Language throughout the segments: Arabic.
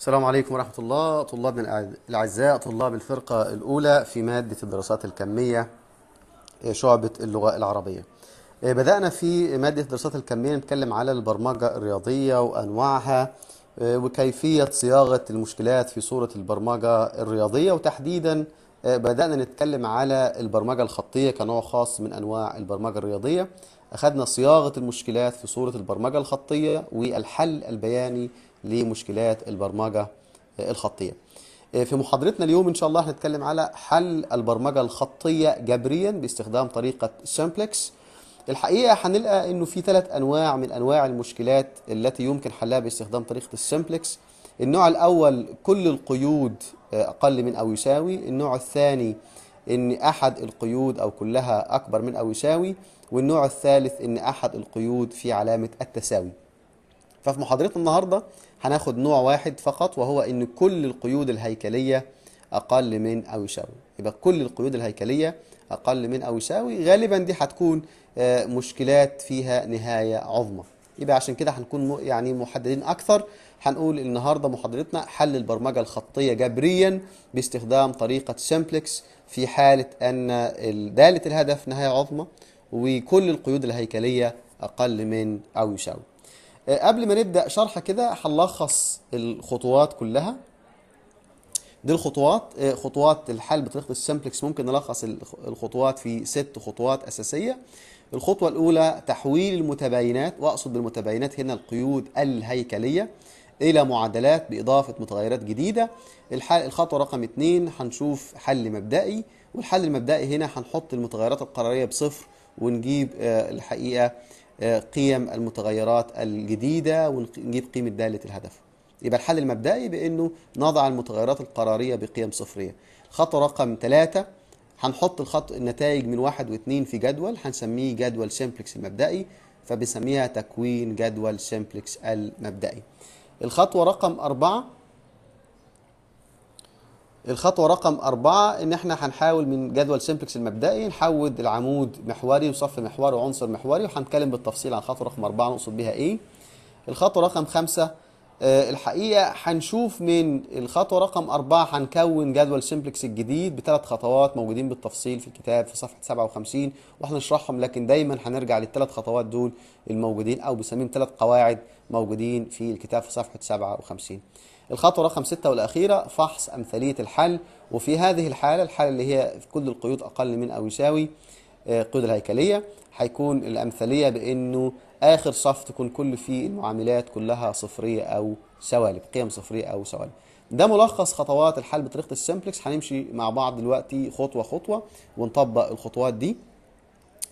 السلام عليكم ورحمة الله طلابنا الأعزاء طلاب الفرقة الأولى في مادة الدراسات الكمية إيه، شعبة اللغة العربية إيه، بدأنا في مادة الدراسات الكمية نتكلم على البرمجة الرياضية وأنواعها إيه، وكيفية صياغة المشكلات في صورة البرمجة الرياضية وتحديدا بدأنا نتكلم على البرمجة الخطية كنوع خاص من أنواع البرمجة الرياضية أخذنا صياغة المشكلات في صورة البرمجة الخطية والحل البياني لمشكلات البرمجة الخطية آه، في محاضرتنا اليوم ان شاء الله هنتكلم على حل البرمجة الخطية جبريا باستخدام طريقة سمبلكس الحقيقة هنلقى انه في ثلاث انواع من انواع المشكلات التي يمكن حلها باستخدام طريقة السمبلكس النوع الاول كل القيود آه، اقل من او يساوي النوع الثاني ان احد القيود او كلها اكبر من او يساوي والنوع الثالث ان احد القيود في علامة التساوي ففي محاضرتنا النهارده هناخد نوع واحد فقط وهو ان كل القيود الهيكليه اقل من او يساوي يبقى كل القيود الهيكليه اقل من او يساوي غالبا دي هتكون آه، مشكلات فيها نهايه عظمى يبقى عشان كده هنكون يعني محددين اكثر هنقول النهارده محاضرتنا حل البرمجه الخطيه جبريا باستخدام طريقه سمبلكس في حاله ان داله الهدف نهايه عظمى وكل القيود الهيكليه اقل من او يساوي آه، قبل ما نبدأ شرح كده هنلخص الخطوات كلها دي الخطوات آه، خطوات الحل بطريقه السمبلكس ممكن نلخص الخطوات في ست خطوات اساسيه الخطوه الاولى تحويل المتباينات واقصد بالمتباينات هنا القيود الهيكليه الى معادلات باضافه متغيرات جديده الحل الخطوه رقم اثنين هنشوف حل مبدئي والحل المبدئي هنا هنحط المتغيرات القراريه بصفر ونجيب آه، الحقيقه قيم المتغيرات الجديدة ونجيب قيمة دالة الهدف يبقى الحل المبدئي بأنه نضع المتغيرات القرارية بقيم صفرية الخطوة رقم ثلاثة هنحط الخط النتائج من واحد واثنين في جدول هنسميه جدول سيمبلكس المبدئي فبنسميها تكوين جدول سيمبلكس المبدئي الخطوة رقم أربعة الخطوه رقم أربعة ان احنا هنحاول من جدول سيمبلكس المبدئي نحود العمود محوري وصف محوري وعنصر محوري وهنتكلم بالتفصيل عن خطوه رقم أربعة نقصد بيها ايه الخطوه رقم خمسة آه، الحقيقه هنشوف من الخطوه رقم أربعة هنكون جدول سيمبلكس الجديد بثلاث خطوات موجودين بالتفصيل في الكتاب في صفحه 57 واحنا نشرحهم لكن دايما هنرجع للثلاث خطوات دول الموجودين او بنسميهم ثلاث قواعد موجودين في الكتاب في صفحه 57 الخطوة رقم ستة والأخيرة فحص أمثلية الحل وفي هذه الحالة الحالة اللي هي كل القيود أقل من أو يساوي القيود آه، الهيكلية هيكون الأمثلية بأنه آخر صف تكون كل فيه المعاملات كلها صفرية أو سوالب قيم صفرية أو سوالب ده ملخص خطوات الحل بطريقة السمبلكس هنمشي مع بعض دلوقتي خطوة خطوة ونطبق الخطوات دي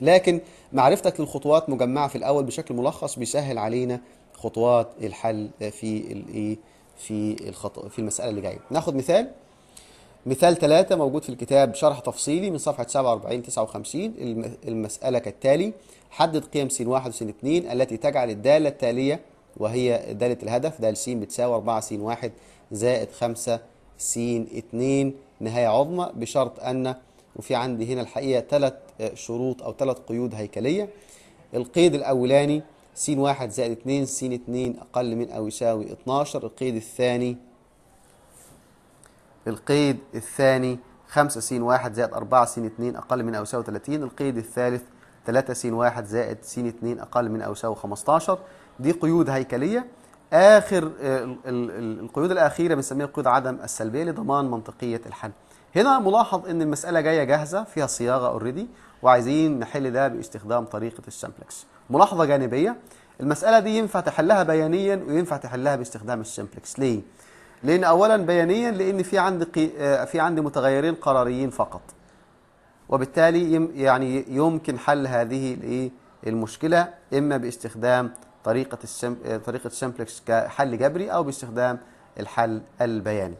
لكن معرفتك للخطوات مجمعة في الأول بشكل ملخص بيسهل علينا خطوات الحل في الايه في الخط... في المساله اللي جايه ناخد مثال مثال ثلاثة موجود في الكتاب شرح تفصيلي من صفحة 47 59 المسألة كالتالي حدد قيم س 1 وس 2 التي تجعل الدالة التالية وهي دالة الهدف دال س بتساوي 4 س 1 زائد 5 س 2 نهاية عظمى بشرط أن وفي عندي هنا الحقيقة ثلاث شروط أو ثلاث قيود هيكلية القيد الأولاني س واحد زائد اتنين س اتنين أقل من أو يساوي اتناشر القيد الثاني القيد الثاني خمسة س واحد زائد أربعة س اتنين أقل من أو يساوي تلاتين القيد الثالث تلاتة س واحد زائد س اتنين أقل من أو يساوي خمستاشر دي قيود هيكلية آخر القيود الأخيرة بنسميها قيود عدم السلبية لضمان منطقية الحل هنا ملاحظ ان المساله جايه جاهزه فيها صياغه اوريدي وعايزين نحل ده باستخدام طريقه السامبلكس ملاحظة جانبية المسألة دي ينفع تحلها بيانيا وينفع تحلها باستخدام السمبلكس ليه؟ لأن أولا بيانيا لأن في عندي قي... آه، في عندي متغيرين قراريين فقط وبالتالي يم... يعني يمكن حل هذه الايه المشكلة إما باستخدام طريقة السم... آه، طريقة السمبلكس كحل جبري أو باستخدام الحل البياني.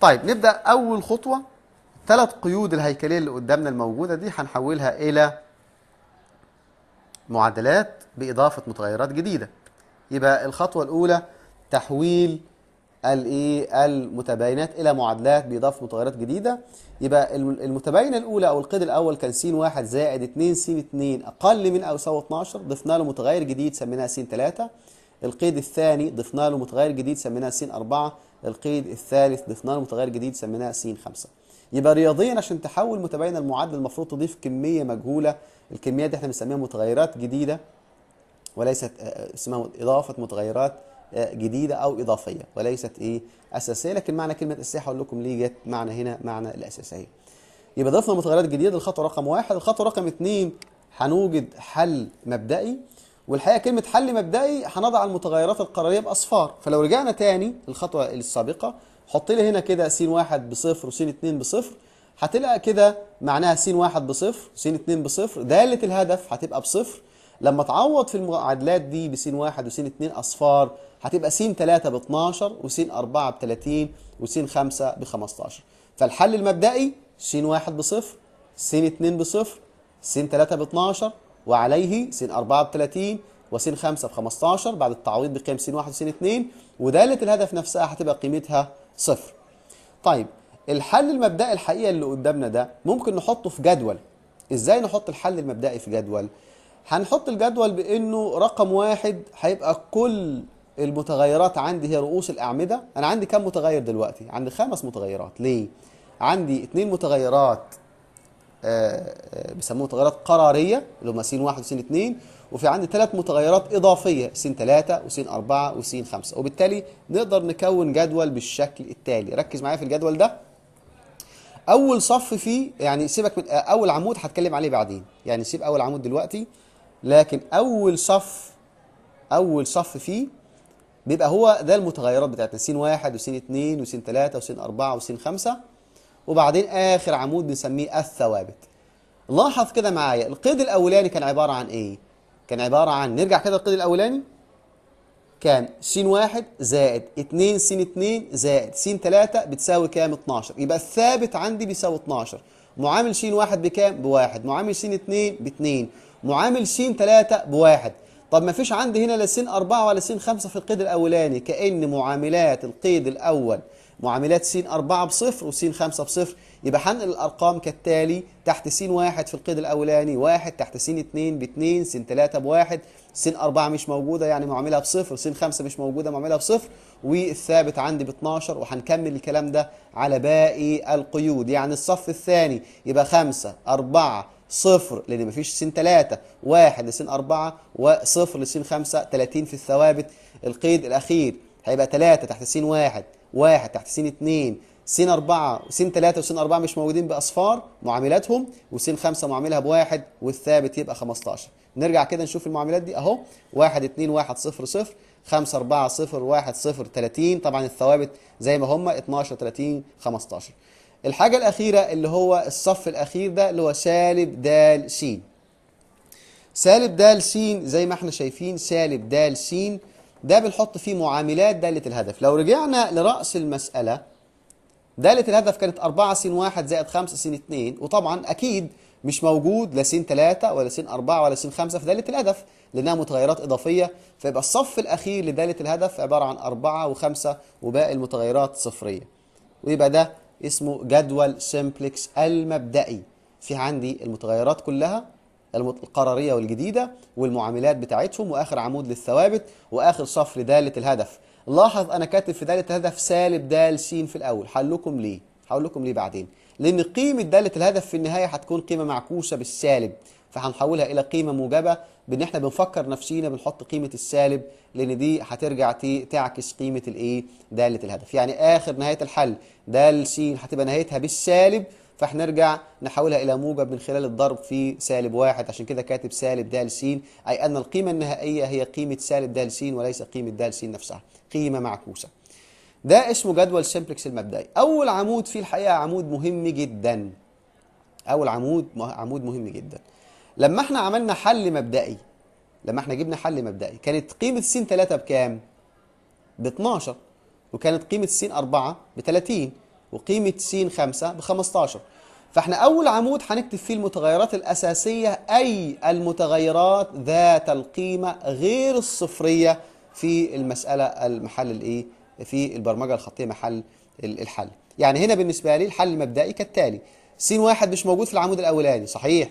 طيب نبدأ أول خطوة ثلاث قيود الهيكلية اللي قدامنا الموجودة دي هنحولها إلى معادلات بإضافة متغيرات جديدة يبقى الخطوة الأولى تحويل الايه المتباينات الى معادلات باضافه متغيرات جديده يبقي الخطوه الاولي تحويل المتباينات الي معادلات باضافه متغيرات جديده يبقي المتباينه الاولى او القيد الاول كان س 1 زائد 2 س 2 اقل من او يساوي 12 ضفنا له متغير جديد سميناه س 3 القيد الثاني ضفنا له متغير جديد سميناه س 4 القيد الثالث ضفنا له متغير جديد سميناه س 5 يبقى رياضيا عشان تحول متباين المعادله المفروض تضيف كميه مجهوله الكميات دي احنا بنسميها متغيرات جديده وليست آه، آه، اسمها اضافه متغيرات آه، جديده او اضافيه وليست ايه اساسيه لكن معنى كلمه اساسيه هقول لكم ليه جت معنى هنا معنى الاساسيه يبقى ضفنا متغيرات جديده الخطوه رقم واحد الخطوه رقم اثنين هنوجد حل مبدئي والحقيقه كلمه حل مبدئي هنضع المتغيرات القراريه باصفار فلو رجعنا تاني للخطوه السابقه حط لي هنا كده س واحد بصفر وس اتنين بصفر هتلاقى كده معناها س واحد بصفر س اتنين بصفر دالة الهدف هتبقى بصفر لما تعوض في المعادلات دي بس واحد وس اتنين اصفار هتبقى س 3 ب 12 وس 4 ب 30 وس 5 ب 15 فالحل المبدئي س 1 بصفر س 2 بصفر س 3 ب 12 وعليه س 4 ب 30 وس 5 ب 15 بعد التعويض بقيم س 1 وس 2 ودالة الهدف نفسها هتبقى قيمتها صفر طيب الحل المبدئي الحقيقي اللي قدامنا ده ممكن نحطه في جدول ازاي نحط الحل المبدئي في جدول هنحط الجدول بانه رقم واحد هيبقى كل المتغيرات عندي هي رؤوس الاعمده انا عندي كم متغير دلوقتي عندي خمس متغيرات ليه عندي اثنين متغيرات آه, آه، بيسموها متغيرات قراريه اللي هم س 1 وس 2 وفي عندي ثلاث متغيرات إضافية س 3 وس 4 وس 5 وبالتالي نقدر نكون جدول بالشكل التالي ركز معايا في الجدول ده أول صف فيه يعني سيبك من أول عمود هتكلم عليه بعدين يعني سيب أول عمود دلوقتي لكن أول صف أول صف فيه بيبقى هو ده المتغيرات بتاعتنا س 1 وس 2 وس 3 وس 4 وس 5 وبعدين آخر عمود بنسميه الثوابت لاحظ كده معايا القيد الأولاني كان عبارة عن إيه؟ كان عبارة عن نرجع كده للقيد الأولاني كان س واحد زائد 2 س 2 زائد س 3 بتساوي كام 12 يبقى الثابت عندي بيساوي 12 معامل س واحد بكام بواحد معامل س 2 ب 2 معامل س 3 بواحد طب ما فيش عندي هنا لا س 4 ولا س 5 في القيد الاولاني كأن معاملات القيد الاول معاملات س 4 بصفر وس 5 بصفر يبقى هنقل الارقام كالتالي تحت س 1 في القيد الاولاني 1 تحت س 2 ب 2 س 3 ب 1 س 4 مش موجوده يعني معاملها بصفر س 5 مش موجوده معاملها بصفر والثابت عندي ب 12 وهنكمل الكلام ده على باقي القيود يعني الصف الثاني يبقى 5 4 صفر لان مفيش س 3 1 لسين 4 وصفر لسين 5 30 في الثوابت القيد الاخير هيبقى 3 تحت س 1 واحد تحت س 2 س 4 وس 3 وس 4 مش موجودين باصفار معاملاتهم وسين 5 معاملها بواحد والثابت يبقى 15 نرجع كده نشوف المعاملات دي اهو 1 2 1 0 0 5 4 0 1 0 30 طبعا الثوابت زي ما هم 12 30 15 الحاجه الاخيره اللي هو الصف الاخير ده اللي هو سالب د ش سالب د ش زي ما احنا شايفين سالب د ش ده بنحط فيه معاملات دالة الهدف لو رجعنا لرأس المسألة دالة الهدف كانت 4 س 1 زائد 5 س 2 وطبعا أكيد مش موجود لا س 3 ولا س 4 ولا س 5 في دالة الهدف لأنها متغيرات إضافية فيبقى الصف الأخير لدالة الهدف عبارة عن 4 و5 وباقي المتغيرات صفرية ويبقى ده اسمه جدول سيمبلكس المبدئي في عندي المتغيرات كلها القراريه والجديده والمعاملات بتاعتهم واخر عمود للثوابت واخر صف لداله الهدف لاحظ انا كاتب في داله الهدف سالب د س في الاول هقول لكم ليه هقول لكم ليه بعدين لان قيمه داله الهدف في النهايه هتكون قيمه معكوسه بالسالب فهنحولها الى قيمه موجبه بان احنا بنفكر نفسينا بنحط قيمه السالب لان دي هترجع تعكس قيمه الايه داله الهدف يعني اخر نهايه الحل د س هتبقى نهايتها بالسالب فهنرجع نحولها إلى موجب من خلال الضرب في سالب واحد عشان كده كاتب سالب د س أي أن القيمة النهائية هي قيمة سالب د س وليس قيمة د س نفسها قيمة معكوسة ده اسمه جدول سمبلكس المبدئي أول عمود فيه الحقيقة عمود مهم جدا أول عمود عمود مهم جدا لما احنا عملنا حل مبدئي لما احنا جبنا حل مبدئي كانت قيمة س 3 بكام؟ ب 12 وكانت قيمة س 4 ب 30 وقيمة س 5 ب 15 فاحنا أول عمود هنكتب فيه المتغيرات الأساسية أي المتغيرات ذات القيمة غير الصفرية في المسألة المحل الإيه في البرمجة الخطية محل الحل يعني هنا بالنسبة لي الحل المبدئي كالتالي س واحد مش موجود في العمود الأولاني صحيح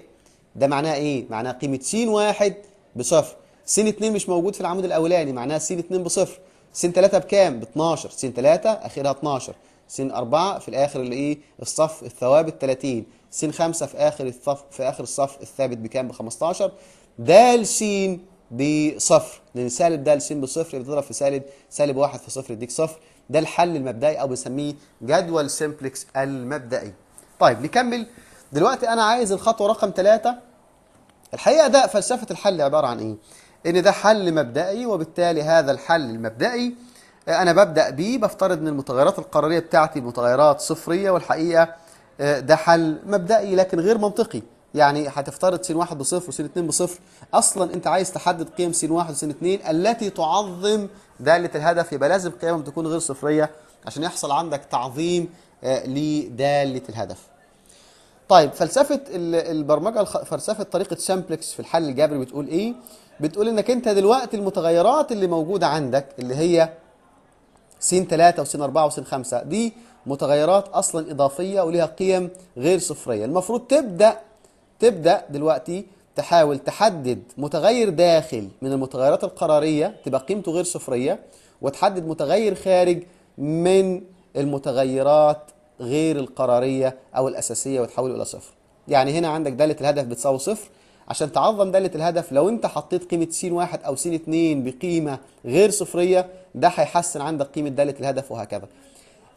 ده معناه إيه؟ معناه قيمة س واحد بصفر س 2 مش موجود في العمود الأولاني معناه س 2 بصفر س 3 بكام؟ ب 12 س 3 آخرها 12 س 4 في الآخر الإيه الصف الثوابت 30 س 5 في آخر الصف في آخر الصف الثابت بكام ب 15 د س بصفر لأن سالب د س بصفر بتضرب في سالب سالب 1 في صفر يديك صفر ده الحل المبدئي أو بنسميه جدول سمبلكس المبدئي طيب نكمل دلوقتي أنا عايز الخطوة رقم ثلاثة الحقيقة ده فلسفة الحل عبارة عن إيه؟ إن ده حل مبدئي وبالتالي هذا الحل المبدئي انا ببدا بيه بفترض ان المتغيرات القراريه بتاعتي متغيرات صفريه والحقيقه آه، ده حل مبدئي لكن غير منطقي يعني هتفترض سين واحد بصفر وسين اتنين بصفر اصلا انت عايز تحدد قيم سين واحد وسين اتنين التي تعظم داله الهدف يبقى لازم قيمهم تكون غير صفريه عشان يحصل عندك تعظيم آه، لداله الهدف. طيب فلسفه البرمجه فلسفه طريقه سامبلكس في الحل الجبري بتقول ايه؟ بتقول انك انت دلوقتي المتغيرات اللي موجوده عندك اللي هي سين 3 وسين 4 وسين 5 دي متغيرات اصلا اضافيه وليها قيم غير صفريه المفروض تبدا تبدا دلوقتي تحاول تحدد متغير داخل من المتغيرات القراريه تبقى قيمته غير صفريه وتحدد متغير خارج من المتغيرات غير القراريه او الاساسيه وتحوله الى صفر يعني هنا عندك داله الهدف بتساوي صفر عشان تعظم داله الهدف لو انت حطيت قيمه س واحد او س اتنين بقيمه غير صفريه ده هيحسن عندك قيمه داله الهدف وهكذا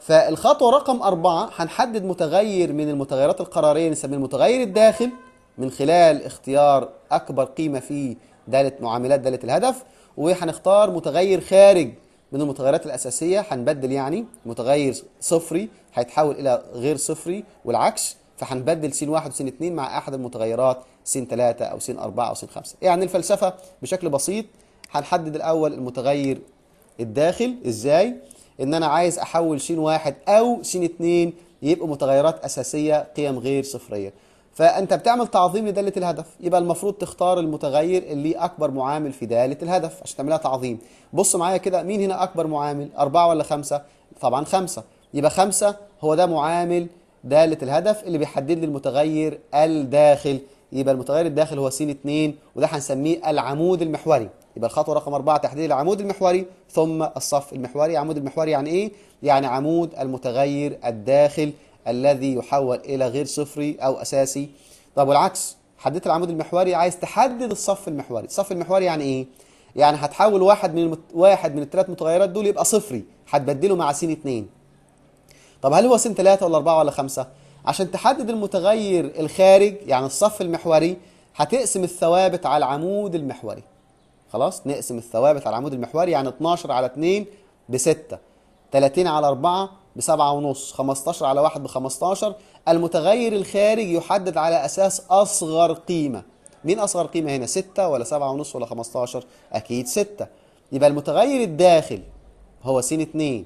فالخطوه رقم أربعة هنحدد متغير من المتغيرات القراريه نسميه المتغير الداخل من خلال اختيار اكبر قيمه في داله معاملات داله الهدف وهنختار متغير خارج من المتغيرات الاساسيه هنبدل يعني متغير صفري هيتحول الى غير صفري والعكس فهنبدل س 1 وس 2 مع احد المتغيرات س 3 او س 4 او س 5 يعني الفلسفه بشكل بسيط هنحدد الاول المتغير الداخل ازاي ان انا عايز احول س 1 او س 2 يبقوا متغيرات اساسيه قيم غير صفريه فانت بتعمل تعظيم لداله الهدف يبقى المفروض تختار المتغير اللي اكبر معامل في داله الهدف عشان تعملها تعظيم بص معايا كده مين هنا اكبر معامل اربعه ولا خمسه طبعا خمسه يبقى خمسه هو ده معامل داله الهدف اللي بيحدد لي المتغير الداخل يبقى المتغير الداخل هو س 2 وده هنسميه العمود المحوري يبقى الخطوه رقم 4 تحديد العمود المحوري ثم الصف المحوري عمود المحوري يعني ايه يعني عمود المتغير الداخل الذي يحول الى غير صفري او اساسي طب والعكس حددت العمود المحوري عايز تحدد الصف المحوري الصف المحوري يعني ايه يعني هتحول واحد من المت... واحد من الثلاث متغيرات دول يبقى صفري هتبدله مع س 2 طب هل هو سن 3 ولا 4 ولا 5 عشان تحدد المتغير الخارج يعني الصف المحوري هتقسم الثوابت على العمود المحوري خلاص نقسم الثوابت على العمود المحوري يعني 12 على 2 ب 6 30 على 4 ب 7 ونص 15 على 1 ب 15 المتغير الخارج يحدد على اساس اصغر قيمه مين اصغر قيمه هنا 6 ولا 7 ونص ولا 15 اكيد 6 يبقى المتغير الداخل هو س 2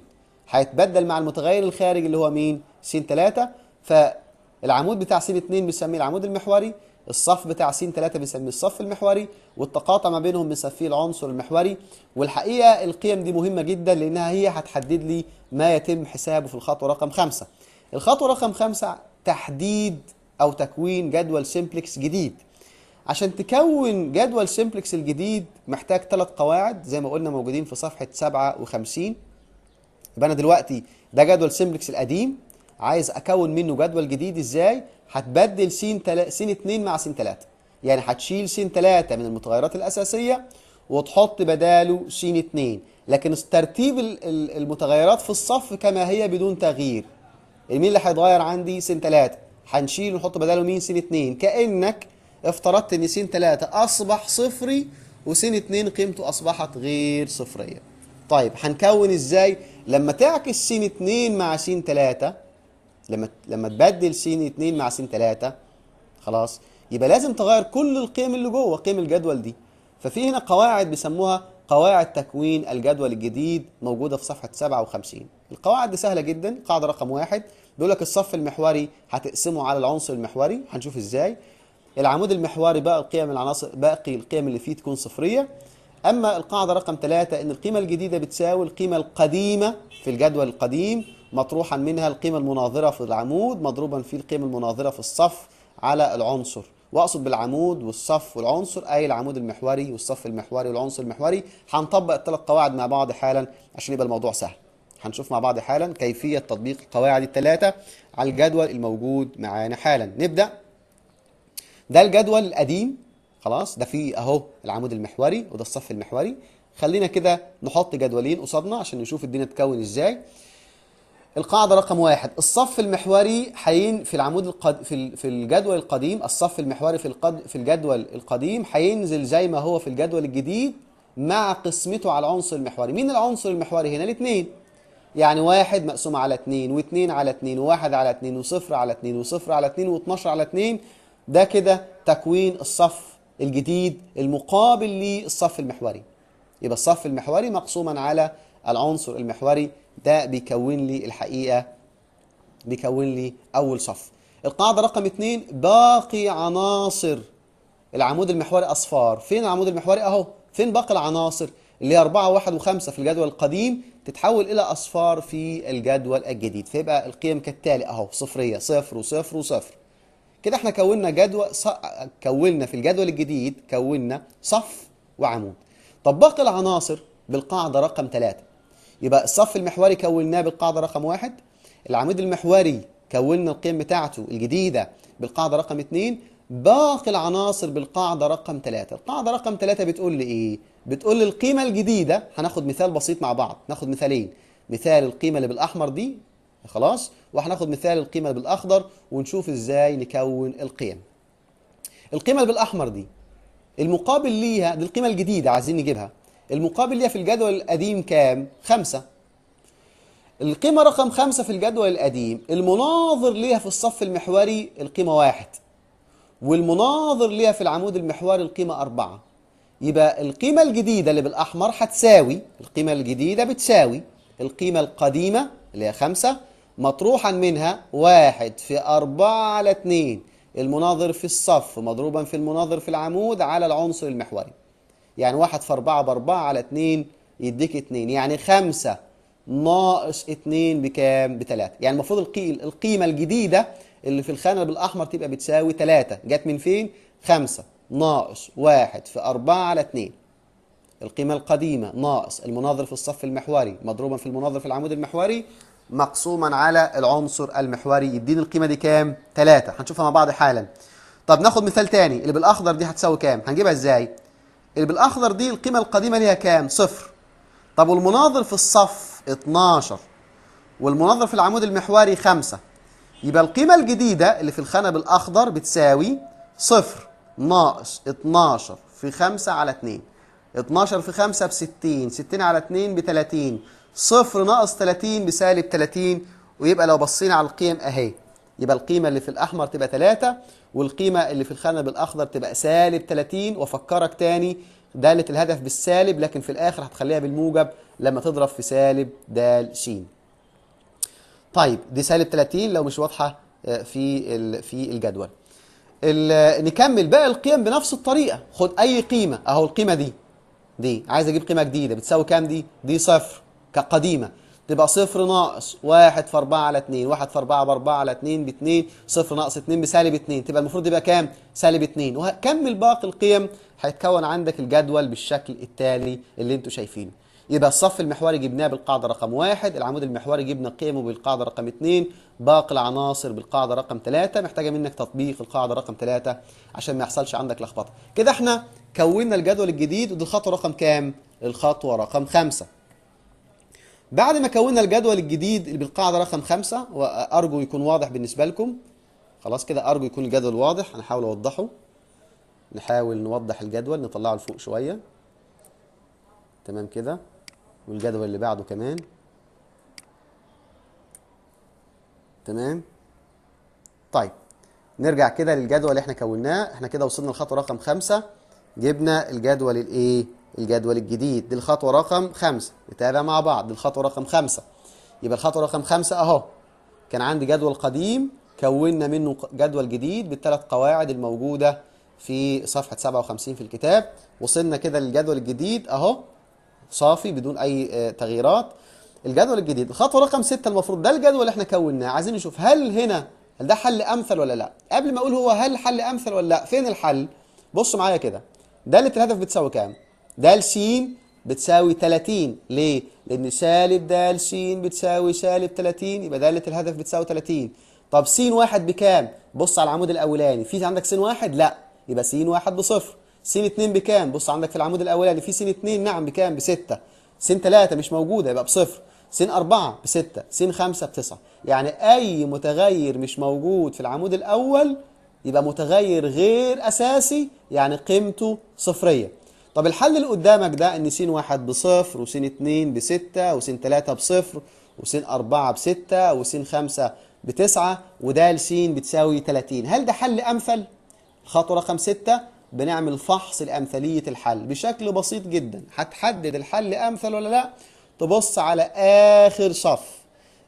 هيتبدل مع المتغير الخارجي اللي هو مين س 3 فالعمود بتاع س 2 بنسميه العمود المحوري الصف بتاع س 3 بنسميه الصف المحوري والتقاطع ما بينهم بنسميه العنصر المحوري والحقيقه القيم دي مهمه جدا لانها هي هتحدد لي ما يتم حسابه في الخطوه رقم 5 الخطوه رقم 5 تحديد او تكوين جدول سيمبلكس جديد عشان تكون جدول سيمبلكس الجديد محتاج ثلاث قواعد زي ما قلنا موجودين في صفحه 57 يبقى انا دلوقتي ده جدول سيمبلكس القديم عايز اكون منه جدول جديد ازاي هتبدل س تل... س 2 مع س 3 يعني هتشيل س 3 من المتغيرات الاساسيه وتحط بداله س 2 لكن ترتيب المتغيرات في الصف كما هي بدون تغيير مين اللي هيتغير عندي س 3 هنشيل ونحط بداله مين س 2 كانك افترضت ان س 3 اصبح صفري وس 2 قيمته اصبحت غير صفريه طيب هنكون ازاي لما تعكس س 2 مع س 3 لما لما تبدل س 2 مع س 3 خلاص يبقى لازم تغير كل القيم اللي جوه قيم الجدول دي ففي هنا قواعد بيسموها قواعد تكوين الجدول الجديد موجوده في صفحه 57 القواعد دي سهله جدا قاعده رقم واحد بيقول لك الصف المحوري هتقسمه على العنصر المحوري هنشوف ازاي العمود المحوري بقى القيم العناصر باقي القيم اللي فيه تكون صفريه أما القاعدة رقم ثلاثة أن القيمة الجديدة بتساوي القيمة القديمة في الجدول القديم مطروحا منها القيمة المناظرة في العمود مضروبا في القيمة المناظرة في الصف على العنصر واقصد بالعمود والصف والعنصر اي العمود المحوري والصف المحوري والعنصر المحوري هنطبق الثلاث قواعد مع بعض حالا عشان يبقى الموضوع سهل هنشوف مع بعض حالا كيفيه تطبيق القواعد الثلاثه على الجدول الموجود معانا حالا نبدا ده الجدول القديم خلاص ده في اهو العمود المحوري وده الصف المحوري خلينا كده نحط جدولين قصادنا عشان نشوف الدنيا تكون ازاي القاعده رقم واحد الصف المحوري حين في العمود القد... في في الجدول القديم الصف المحوري في القد... في الجدول القديم هينزل زي ما هو في الجدول الجديد مع قسمته على العنصر المحوري مين العنصر المحوري هنا الاثنين يعني واحد مقسوم على اثنين واثنين على اثنين وواحد على اثنين وصفر على اثنين وصفر على اثنين واتناشر على اثنين ده كده تكوين الصف الجديد المقابل للصف المحوري يبقى الصف المحوري مقسوما على العنصر المحوري ده بيكون لي الحقيقه بيكون لي اول صف القاعده رقم اتنين باقي عناصر العمود المحوري اصفار فين العمود المحوري اهو فين باقي العناصر اللي هي 4 و1 و5 في الجدول القديم تتحول الى اصفار في الجدول الجديد فيبقى القيم كالتالي اهو صفريه صفر وصفر وصفر كده احنا كونا جدول ص... كونا في الجدول الجديد كونا صف وعمود باقي العناصر بالقاعده رقم ثلاثة يبقى الصف المحوري كوناه بالقاعده رقم واحد العمود المحوري كونا القيم بتاعته الجديده بالقاعده رقم اثنين باقي العناصر بالقاعده رقم ثلاثة القاعده رقم ثلاثة بتقول لي ايه بتقول لي القيمه الجديده هناخد مثال بسيط مع بعض ناخد مثالين مثال القيمه اللي بالاحمر دي خلاص وهناخد مثال القيمة بالأخضر ونشوف إزاي نكون القيم القيمة بالأحمر دي المقابل ليها دي القيمة الجديدة عايزين نجيبها المقابل ليها في الجدول القديم كام؟ خمسة القيمة رقم خمسة في الجدول القديم المناظر ليها في الصف المحوري القيمة واحد والمناظر ليها في العمود المحوري القيمة أربعة يبقى القيمة الجديدة اللي بالأحمر هتساوي القيمة الجديدة بتساوي القيمة القديمة اللي هي خمسة مطروحا منها واحد في أربعة على اتنين المناظر في الصف مضروبا في المناظر في العمود على العنصر المحوري يعني واحد في أربعة بأربعة على اتنين يديك اتنين يعني خمسة ناقص اتنين بكام بتلاتة يعني المفروض القيمة الجديدة اللي في الخانة بالأحمر تبقى بتساوي تلاتة جت من فين؟ خمسة ناقص واحد في أربعة على اتنين القيمة القديمة ناقص المناظر في الصف المحوري مضروبا في المناظر في العمود المحوري مقسوما على العنصر المحوري يديني القيمه دي كام 3 هنشوفها مع بعض حالا طب ناخد مثال تاني اللي بالاخضر دي هتساوي كام هنجيبها ازاي اللي بالاخضر دي القيمه القديمه ليها كام صفر طب والمناظر في الصف 12 والمناظر في العمود المحوري 5 يبقى القيمه الجديده اللي في الخانه بالاخضر بتساوي صفر ناقص 12 في 5 على 2 12 في 5 ب 60 60 على 2 ب 30 صفر ناقص 30 بسالب 30 ويبقى لو بصينا على القيم اهي يبقى القيمة اللي في الأحمر تبقى 3 والقيمة اللي في الخانة بالأخضر تبقى سالب 30 وأفكرك تاني دالة الهدف بالسالب لكن في الآخر هتخليها بالموجب لما تضرب في سالب د س. طيب دي سالب 30 لو مش واضحة آه، في في الجدول نكمل باقي القيم بنفس الطريقة خد أي قيمة أهو القيمة دي دي عايز أجيب قيمة جديدة بتساوي كام دي؟ دي صفر كقديمة تبقى صفر ناقص واحد في 4 على 2 واحد في 4 بأربعة على 2 باتنين صفر ناقص 2 بسالب 2 تبقى المفروض يبقى كام سالب 2 وهكمل باقي القيم هيتكون عندك الجدول بالشكل التالي اللي انتوا شايفينه يبقى الصف المحوري جبناه بالقاعدة رقم واحد العمود المحوري جبنا قيمه بالقاعدة رقم اثنين، باقي العناصر بالقاعدة رقم ثلاثة محتاجة منك تطبيق القاعدة رقم ثلاثة عشان ما يحصلش عندك لخبطة كده احنا كونا الجدول الجديد ودي الخطوة رقم كام؟ الخطوة رقم خمسة بعد ما كونا الجدول الجديد اللي بالقاعده رقم خمسة وارجو يكون واضح بالنسبه لكم خلاص كده ارجو يكون الجدول واضح هنحاول اوضحه نحاول نوضح الجدول نطلعه لفوق شويه تمام كده والجدول اللي بعده كمان تمام طيب نرجع كده للجدول اللي احنا كوناه احنا كده وصلنا لخطوه رقم خمسة جبنا الجدول الايه الجدول الجديد دي الخطوة رقم خمسة نتابع مع بعض دي الخطوة رقم خمسة يبقى الخطوة رقم خمسة أهو كان عندي جدول قديم كونا منه جدول جديد بالثلاث قواعد الموجودة في صفحة 57 في الكتاب وصلنا كده للجدول الجديد أهو صافي بدون أي آه، تغييرات الجدول الجديد الخطوة رقم ستة المفروض ده الجدول اللي احنا كوناه عايزين نشوف هل هنا هل ده حل أمثل ولا لا قبل ما أقول هو هل حل أمثل ولا لا فين الحل بصوا معايا كده اللي الهدف بتساوي كام د س بتساوي 30 ليه؟ لأن سالب د س بتساوي سالب 30 يبقى دالة الهدف بتساوي 30 طب س واحد بكام؟ بص على العمود الأولاني في عندك س واحد؟ لا يبقى س واحد بصفر س 2 بكام؟ بص عندك في العمود الأولاني في س 2 نعم بكام؟ بستة س 3 مش موجودة يبقى بصفر س 4 بستة س 5 بتسعة يعني أي متغير مش موجود في العمود الأول يبقى متغير غير أساسي يعني قيمته صفرية طب الحل اللي قدامك ده ان س واحد بصفر وس اتنين بستة وس تلاتة بصفر وس أربعة بستة وس خمسة بتسعة وده س بتساوي تلاتين هل ده حل أمثل؟ الخطوة رقم ستة بنعمل فحص لأمثلية الحل بشكل بسيط جدا هتحدد الحل أمثل ولا لأ تبص على آخر صف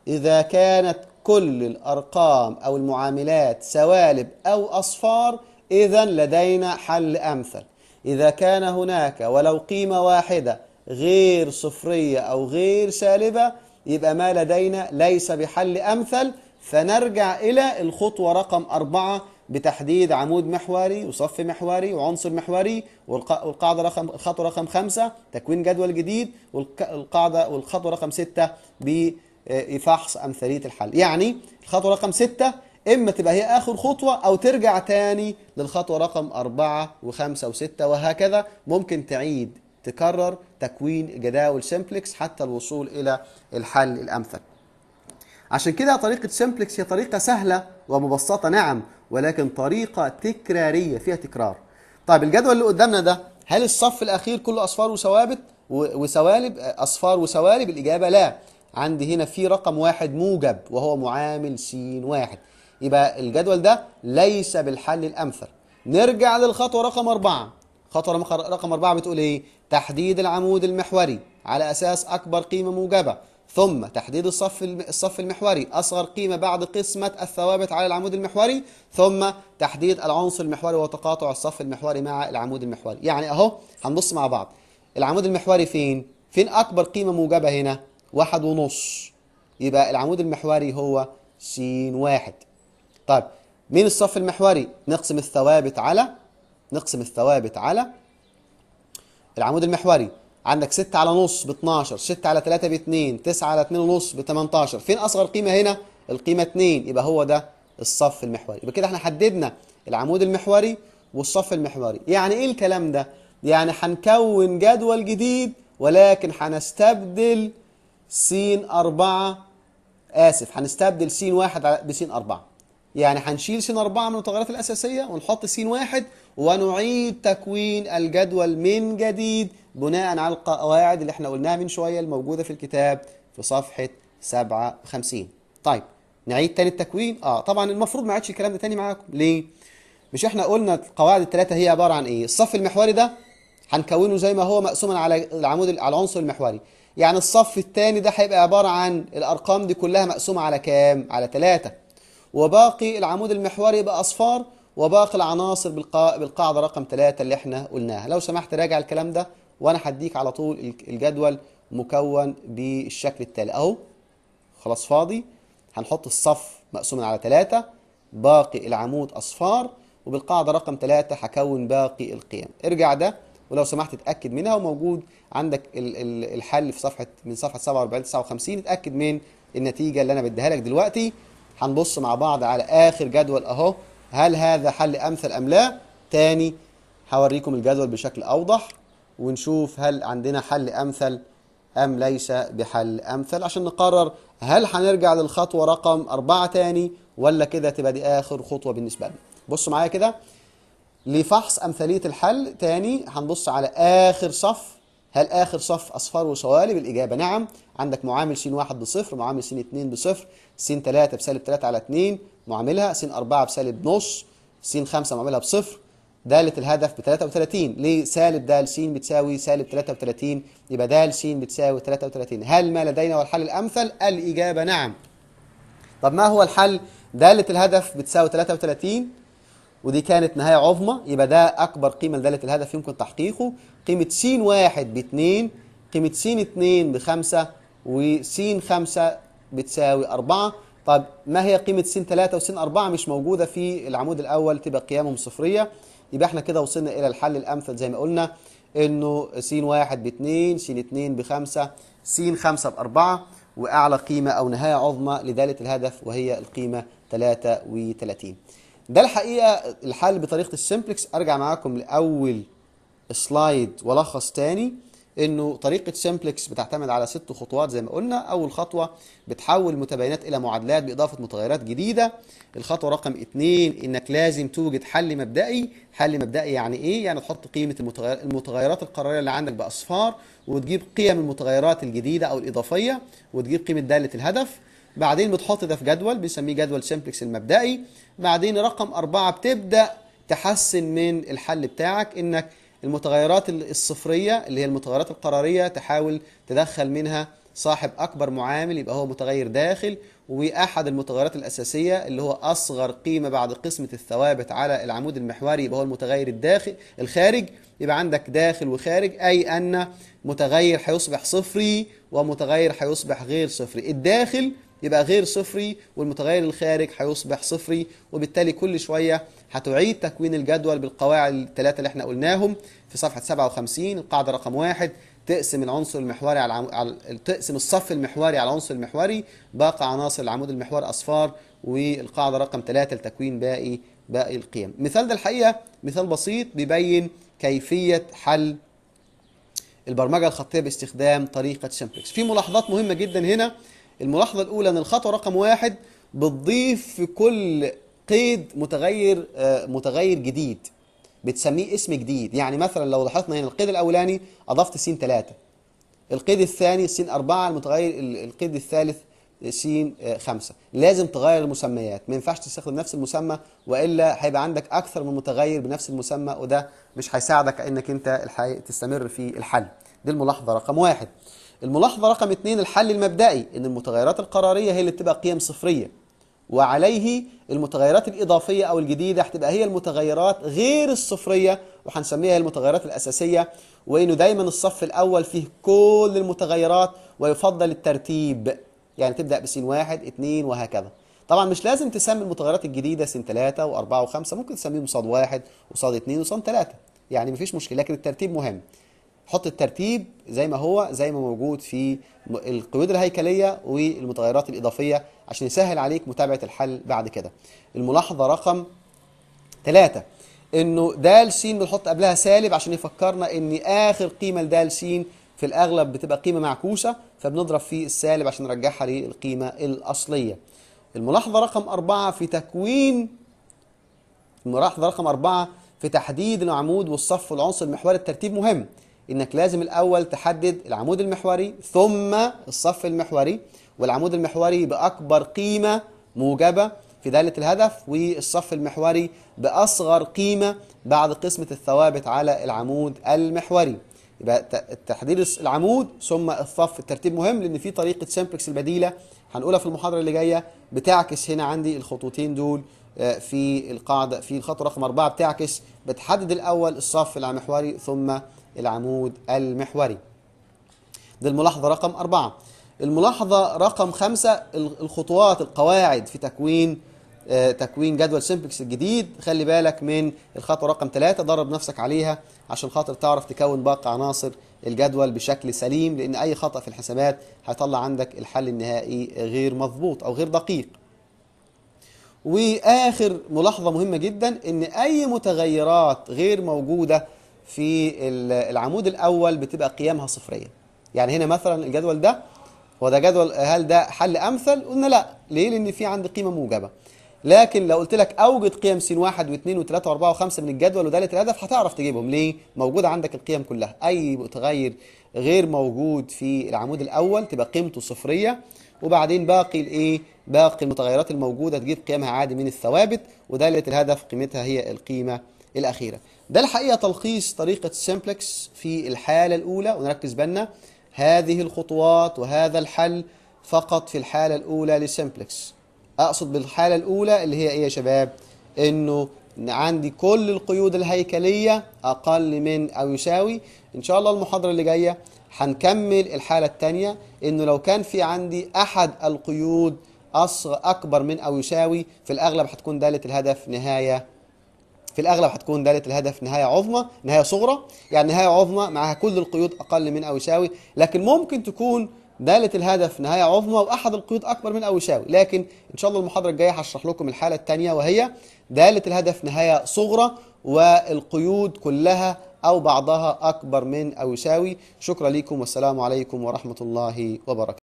إذا كانت كل الأرقام أو المعاملات سوالب أو أصفار إذا لدينا حل أمثل إذا كان هناك ولو قيمة واحدة غير صفرية أو غير سالبة يبقى ما لدينا ليس بحل أمثل فنرجع إلى الخطوة رقم أربعة بتحديد عمود محوري وصف محوري وعنصر محوري والقاعدة رقم الخطوة رقم خمسة تكوين جدول جديد والقاعدة والخطوة رقم ستة بفحص أمثلية الحل يعني الخطوة رقم ستة إما تبقى هي آخر خطوة أو ترجع تاني للخطوة رقم أربعة وخمسة وستة وهكذا ممكن تعيد تكرر تكوين جداول سيمبلكس حتى الوصول إلى الحل الأمثل عشان كده طريقة سيمبلكس هي طريقة سهلة ومبسطة نعم ولكن طريقة تكرارية فيها تكرار طيب الجدول اللي قدامنا ده هل الصف الأخير كله أصفار وثوابت وسوالب أصفار وسوالب الإجابة لا عندي هنا في رقم واحد موجب وهو معامل سين واحد يبقى الجدول ده ليس بالحل الامثل نرجع للخطوه رقم أربعة خطوه رقم أربعة بتقول ايه تحديد العمود المحوري على اساس اكبر قيمه موجبه ثم تحديد الصف الصف المحوري اصغر قيمه بعد قسمه الثوابت على العمود المحوري ثم تحديد العنصر المحوري وتقاطع الصف المحوري مع العمود المحوري يعني اهو هنبص مع بعض العمود المحوري فين فين اكبر قيمه موجبه هنا واحد ونص يبقى العمود المحوري هو س واحد طيب مين الصف المحوري نقسم الثوابت على نقسم الثوابت على العمود المحوري عندك 6 على نص ب 12 6 على 3 ب 2 9 على 2 ونص ب 18 فين اصغر قيمه هنا القيمه 2 يبقى هو ده الصف المحوري يبقى كده احنا حددنا العمود المحوري والصف المحوري يعني ايه الكلام ده يعني هنكون جدول جديد ولكن هنستبدل س 4 اسف هنستبدل س 1 بس 4 يعني هنشيل س 4 من المتغيرات الأساسية ونحط س 1 ونعيد تكوين الجدول من جديد بناء على القواعد اللي احنا قلناها من شوية الموجودة في الكتاب في صفحة 57 طيب نعيد تاني التكوين اه طبعا المفروض ما عادش الكلام ده تاني معاكم ليه مش احنا قلنا القواعد الثلاثه هي عباره عن ايه الصف المحوري ده هنكونه زي ما هو مقسوما على العمود على العنصر المحوري يعني الصف الثاني ده هيبقى عباره عن الارقام دي كلها مقسومه على كام على ثلاثة وباقي العمود المحوري يبقى اصفار وباقي العناصر بالقاعده رقم ثلاثه اللي احنا قلناها لو سمحت راجع الكلام ده وانا هديك على طول الجدول مكون بالشكل التالي اهو خلاص فاضي هنحط الصف مقسوما على ثلاثه باقي العمود اصفار وبالقاعده رقم ثلاثه هكون باقي القيم ارجع ده ولو سمحت اتاكد منها وموجود عندك الحل في صفحه من صفحه 47 59 اتاكد من النتيجه اللي انا بديها لك دلوقتي هنبص مع بعض على آخر جدول أهو هل هذا حل أمثل أم لا تاني هوريكم الجدول بشكل أوضح ونشوف هل عندنا حل أمثل أم ليس بحل أمثل عشان نقرر هل هنرجع للخطوة رقم أربعة تاني ولا كده تبقى دي آخر خطوة بالنسبة لنا بصوا معايا كده لفحص أمثلية الحل تاني هنبص على آخر صف هل آخر صف أصفار وصوالب الإجابة نعم عندك معامل س واحد بصفر معامل س اتنين بصفر س 3 بسالب 3 على 2 معاملها س 4 بسالب نص س 5 معاملها بصفر دالة الهدف ب 33 ليه سالب د س بتساوي سالب 33 يبقى د س بتساوي 33 هل ما لدينا هو الحل الأمثل؟ الإجابة نعم طب ما هو الحل؟ دالة الهدف بتساوي 33 ودي كانت نهاية عظمى يبقى ده أكبر قيمة لدالة الهدف يمكن تحقيقه قيمة س 1 ب 2 قيمة س 2 ب 5 وس 5 بتساوي 4 طب ما هي قيمة س 3 س 4 مش موجودة في العمود الأول تبقى قيامهم صفرية يبقى احنا كده وصلنا إلى الحل الأمثل زي ما قلنا إنه س 1 ب 2 س 2 ب 5 س 5 ب 4 وأعلى قيمة أو نهاية عظمى لدالة الهدف وهي القيمة 33 ده الحقيقة الحل بطريقة السمبلكس أرجع معاكم لأول سلايد ولخص تاني انه طريقه سمبلكس بتعتمد على ست خطوات زي ما قلنا اول خطوه بتحول متباينات الى معادلات باضافه متغيرات جديده الخطوه رقم اثنين انك لازم توجد حل مبدئي حل مبدئي يعني ايه يعني تحط قيمه المتغيرات القراريه اللي عندك باصفار وتجيب قيم المتغيرات الجديده او الاضافيه وتجيب قيمه داله الهدف بعدين بتحط ده في جدول بنسميه جدول سمبلكس المبدئي بعدين رقم أربعة بتبدأ تحسن من الحل بتاعك انك المتغيرات الصفرية اللي هي المتغيرات القرارية تحاول تدخل منها صاحب أكبر معامل يبقى هو متغير داخل وأحد المتغيرات الأساسية اللي هو أصغر قيمة بعد قسمة الثوابت على العمود المحوري يبقى هو المتغير الداخل الخارج يبقى عندك داخل وخارج أي أن متغير هيصبح صفري ومتغير هيصبح غير صفري الداخل يبقى غير صفري والمتغير الخارج هيصبح صفري وبالتالي كل شوية هتعيد تكوين الجدول بالقواعد الثلاثة اللي احنا قلناهم في صفحة 57 القاعدة رقم واحد تقسم العنصر المحوري على, على تقسم الصف المحوري على العنصر المحوري باقي عناصر العمود المحوري اصفار والقاعده رقم ثلاثه لتكوين باقي باقي القيم. المثال ده الحقيقه مثال بسيط بيبين كيفيه حل البرمجه الخطيه باستخدام طريقه شامبلكس. في ملاحظات مهمه جدا هنا الملاحظه الاولى ان الخطوه رقم واحد بتضيف في كل قيد متغير آه، متغير جديد بتسميه اسم جديد يعني مثلا لو لاحظنا هنا القيد الاولاني اضفت س 3 القيد الثاني س 4 المتغير القيد الثالث س 5 آه، لازم تغير المسميات ما ينفعش تستخدم نفس المسمى والا هيبقى عندك اكثر من متغير بنفس المسمى وده مش هيساعدك انك انت الحقيقه تستمر في الحل دي الملاحظه رقم واحد الملاحظه رقم اثنين الحل المبدئي ان المتغيرات القراريه هي اللي بتبقى قيم صفريه وعليه المتغيرات الإضافية أو الجديدة هتبقى هي المتغيرات غير الصفرية وهنسميها المتغيرات الأساسية وإنه دايما الصف الأول فيه كل المتغيرات ويفضل الترتيب يعني تبدأ بسين واحد اتنين وهكذا طبعا مش لازم تسمي المتغيرات الجديدة سين ثلاثة وأربعة وخمسة ممكن تسميهم صاد واحد وصاد اتنين وصاد ثلاثة يعني مفيش مشكلة لكن الترتيب مهم حط الترتيب زي ما هو زي ما موجود في القيود الهيكليه والمتغيرات الاضافيه عشان يسهل عليك متابعه الحل بعد كده الملاحظه رقم ثلاثه انه د س بنحط قبلها سالب عشان يفكرنا ان اخر قيمه لد س في الاغلب بتبقى قيمه معكوسه فبنضرب في السالب عشان نرجعها للقيمه الاصليه الملاحظه رقم أربعة في تكوين الملاحظه رقم أربعة في تحديد العمود والصف والعنصر المحوري الترتيب مهم انك لازم الاول تحدد العمود المحوري ثم الصف المحوري والعمود المحوري باكبر قيمه موجبه في داله الهدف والصف المحوري باصغر قيمه بعد قسمه الثوابت على العمود المحوري يبقى تحديد العمود ثم الصف الترتيب مهم لان في طريقه سمبلكس البديله هنقولها في المحاضره اللي جايه بتعكس هنا عندي الخطوتين دول آه، في القاعده في الخطوه رقم اربعه بتعكس بتحدد الاول الصف المحوري ثم العمود المحوري دي الملاحظة رقم أربعة الملاحظة رقم خمسة الخطوات القواعد في تكوين آه، تكوين جدول سيمبكس الجديد خلي بالك من الخطوة رقم ثلاثة درب نفسك عليها عشان خاطر تعرف تكون باقي عناصر الجدول بشكل سليم لأن أي خطأ في الحسابات هيطلع عندك الحل النهائي غير مضبوط أو غير دقيق واخر ملاحظه مهمه جدا ان اي متغيرات غير موجوده في العمود الاول بتبقى قيمها صفريه يعني هنا مثلا الجدول ده هو ده جدول هل ده حل امثل قلنا لا ليه لان في عندي قيمه موجبه لكن لو قلت لك اوجد قيم س 1 و2 و3 و4 و5 من الجدول وده الهدف هتعرف تجيبهم ليه موجوده عندك القيم كلها اي متغير غير موجود في العمود الاول تبقى قيمته صفريه وبعدين باقي الايه باقي المتغيرات الموجوده تجيب قيمها عادي من الثوابت وداله الهدف قيمتها هي القيمه الأخيرة ده الحقيقة تلخيص طريقة سيمبلكس في الحالة الأولى ونركز بالنا هذه الخطوات وهذا الحل فقط في الحالة الأولى لسيمبلكس أقصد بالحالة الأولى اللي هي إيه يا شباب إنه عندي كل القيود الهيكلية أقل من أو يساوي إن شاء الله المحاضرة اللي جاية هنكمل الحالة الثانية إنه لو كان في عندي أحد القيود أصغر أكبر من أو يساوي في الأغلب هتكون دالة الهدف نهاية في الاغلب هتكون داله الهدف نهايه عظمى نهايه صغرى يعني نهايه عظمى معها كل القيود اقل من او يساوي لكن ممكن تكون دالة الهدف نهاية عظمى وأحد القيود أكبر من أو يساوي لكن إن شاء الله المحاضرة الجاية هشرح لكم الحالة الثانية وهي دالة الهدف نهاية صغرى والقيود كلها أو بعضها أكبر من أو يساوي شكرا لكم والسلام عليكم ورحمة الله وبركاته